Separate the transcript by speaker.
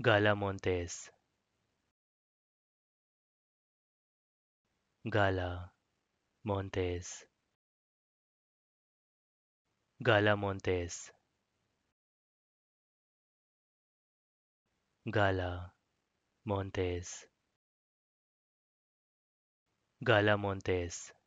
Speaker 1: Gala Montes. Gala Montes. Gala Montes. Gala Montes. Gala Montes.